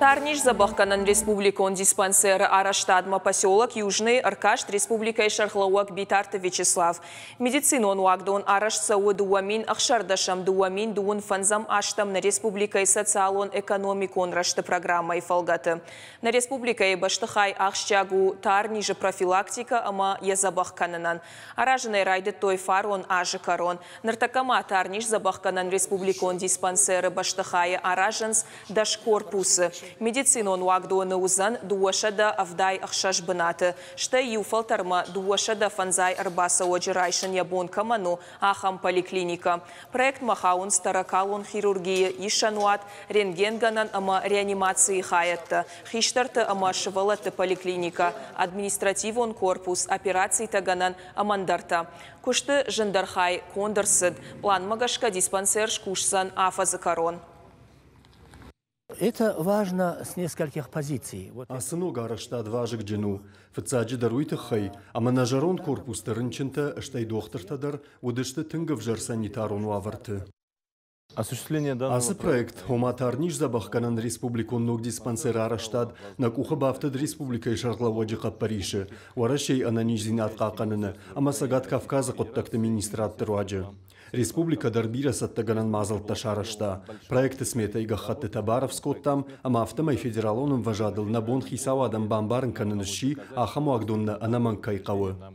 Тарниш забахканан республикон диспансеры араштадма поселок Южный Аркаш республикай шархлауак битарты Вячеслав. Медицинон он уагдон араш сауы дуамин ахшардашам дуамин дуун фанзам аштам на республикай социалон экономикон рашты программа и фалгаты. На республика баштахай ахшчагу тарниже профилактика ама язабахкананан. Аражанай райды той фарон ажы корон. Нартакама тарниш забахканан республикон диспансеры Баштахай аражанс даш медицинон на узан да авдай ахшаш бынаты. Шта юфалтарма да фанзай арбаса оджирайшын ябон каману ахам поликлиника. Проект махаун старакалун хирургия ишануат рентгенганан ама реанимации хаятты. Хиштарты ама поликлиника. Административон корпус операций таганан амандарта. Кушты жандархай кондарсыд, План магашка диспансер шкушсан Это важно с нескольких позиций. Асыну гарышта дважык джину, фыцаджи даруйты хай, а менажерон корпус тарынчынта, штай дохтыртадар, удышты тынгов жар санитарон ваварты. Осуществление Асы проект Оматар Забахканан Республикун Ног Диспансер Араштад на куха бафтад Республика и Шарлаводжи Париши. Варашей Ананижзин Аткаканана, Амасагат Кавказа Коттакта Министрат Труаджи. Республика Дарбира Саттаганан Мазал Ташарашта. Проект смета и Гахатты Табаров Скоттам, ама автомай федералоном важадыл на бон Хисавадам Бамбарн Кананыши, Ахаму Анаман Анаманкайкавы.